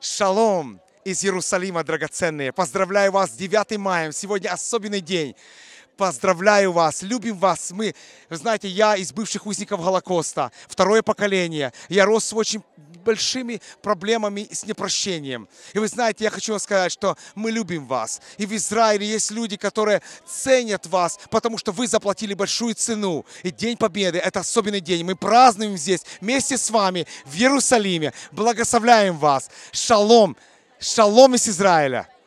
Шалом из Иерусалима, драгоценные. Поздравляю вас с 9 мая. Сегодня особенный день. Поздравляю вас, любим вас. Мы, знаете, я из бывших узников Голокоста, второе поколение. Я рос в очень большими проблемами с непрощением. И вы знаете, я хочу вам сказать, что мы любим вас. И в Израиле есть люди, которые ценят вас, потому что вы заплатили большую цену. И День Победы – это особенный день. Мы празднуем здесь вместе с вами в Иерусалиме. Благословляем вас. Шалом. Шалом из Израиля.